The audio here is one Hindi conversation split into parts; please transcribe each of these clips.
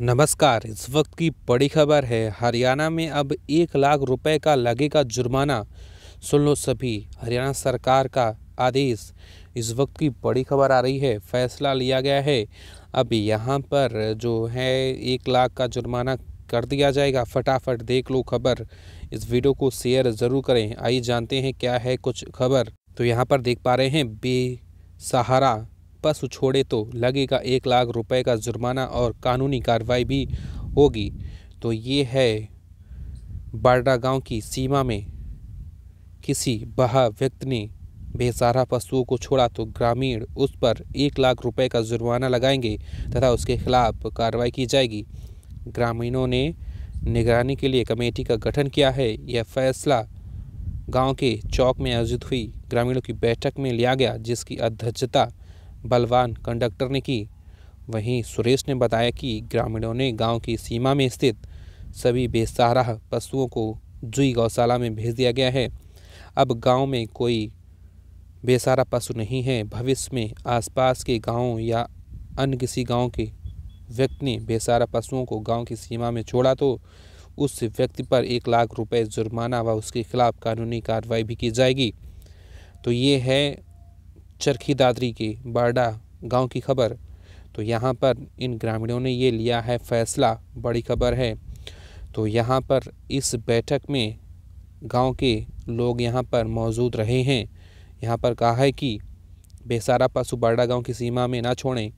नमस्कार इस वक्त की बड़ी खबर है हरियाणा में अब एक लाख रुपए का लगेगा जुर्माना सुन लो सभी हरियाणा सरकार का आदेश इस वक्त की बड़ी खबर आ रही है फैसला लिया गया है अब यहाँ पर जो है एक लाख का जुर्माना कर दिया जाएगा फटाफट देख लो खबर इस वीडियो को शेयर ज़रूर करें आइए जानते हैं क्या है कुछ खबर तो यहाँ पर देख पा रहे हैं बेसहारा पशु छोड़े तो लगेगा एक लाख रुपए का जुर्माना और कानूनी कार्रवाई भी होगी तो ये है बाडा गांव की सीमा में किसी बहा व्यक्ति ने बेसारा पशुओं को छोड़ा तो ग्रामीण उस पर एक लाख रुपए का जुर्माना लगाएंगे तथा उसके खिलाफ कार्रवाई की जाएगी ग्रामीणों ने निगरानी के लिए कमेटी का गठन किया है यह फैसला गांव के चौक में आयोजित हुई ग्रामीणों की बैठक में लिया गया जिसकी अध्यक्षता बलवान कंडक्टर ने की वहीं सुरेश ने बताया कि ग्रामीणों ने गांव की सीमा में स्थित सभी बेसहारा पशुओं को जुई गौशाला में भेज दिया गया है अब गांव में कोई बेसहारा पशु नहीं है भविष्य में आसपास के गाँव या अन्य किसी गांव के व्यक्ति ने बेसहारा पशुओं को गांव की सीमा में छोड़ा तो उस व्यक्ति पर एक लाख रुपए जुर्माना व उसके खिलाफ कानूनी कार्रवाई भी की जाएगी तो ये है चरखी दादरी की बारडा गांव की खबर तो यहाँ पर इन ग्रामीणों ने ये लिया है फैसला बड़ी खबर है तो यहाँ पर इस बैठक में गांव के लोग यहाँ पर मौजूद रहे हैं यहाँ पर कहा है कि बेसारा पशु बारडा गांव की सीमा में ना छोड़ें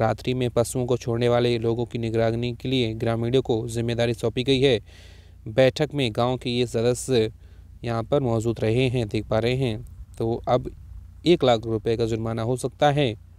रात्रि में पशुओं को छोड़ने वाले लोगों की निगरानी के लिए ग्रामीणों को जिम्मेदारी सौंपी गई है बैठक में गांव के ये सदस्य यहाँ पर मौजूद रहे हैं देख पा रहे हैं तो अब एक लाख रुपए का जुर्माना हो सकता है